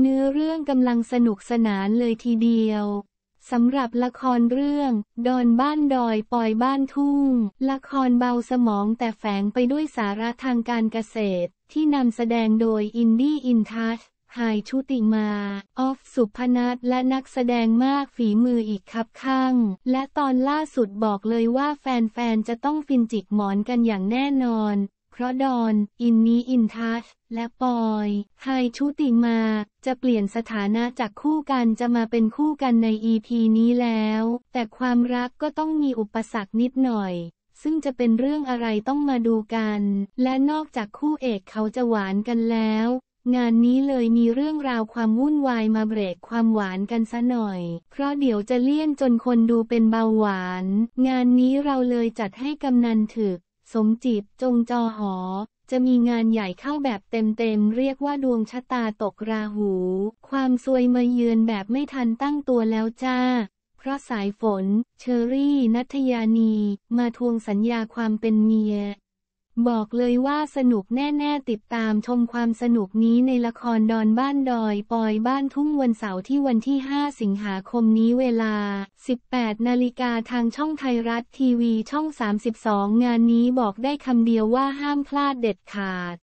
เนื้อเรื่องกำลังสนุกสนานเลยทีเดียว สำหรับละครเรื่อง ดอนบ้านดอยปล่อยบ้านทุ่ง ละครเบาสมองแต่แฝงไปด้วยสาระทางการเกษตร ที่นำแสดงโดยอินดี้อินทัชหายชุติมาออฟสุพนัทและนักแสดงมากฝีมืออีกครับข้างและตอนล่าสุดบอกเลยว่าแฟนๆจะต้องฟินจิกหมอนกันอย่างแน่นอนเพราะดอน อินนี้อินทัสและปอยไฮชูติมา จะเปลี่ยนสถานะจากคู่กันจะมาเป็นคู่กันในอีพีนี้แล้ว แต่ความรักก็ต้องมีอุปสรรคนิดหน่อย ซึ่งจะเป็นเรื่องอะไรต้องมาดูกัน และนอกจากคู่เอกเขาจะหวานกันแล้ว งานนี้เลยมีเรื่องราวความวุ่นวาย มาเบรกความหวานกันซะหน่อย เพราะเดี๋ยวจะเลี่ยนจนคนดูเป็นเบาหวาน งานนี้เราเลยจัดให้กำนันถึกสมจิตจงจอหอ จะมีงานใหญ่เข้าแบบเต็มๆ เรียกว่าดวงชะตาตกราหู ความซวยมาเยือนแบบไม่ทันตั้งตัวแล้วจ้า เพราะสายฝน เชอรี่ นัทยานี มาทวงสัญญาความเป็นเมียบอกเลยว่าสนุกแน่ๆติดตามชมความสนุกนี้ในละครดอนบ้านดอยปอยบ้านทุ่งวันเสาร์ที่วันที่ 5 สิงหาคมนี้เวลา 18 นาฬิกาทางช่องไทยรัฐทีวีช่อง 32 งานนี้บอกได้คำเดียวว่าห้ามพลาดเด็ดขาด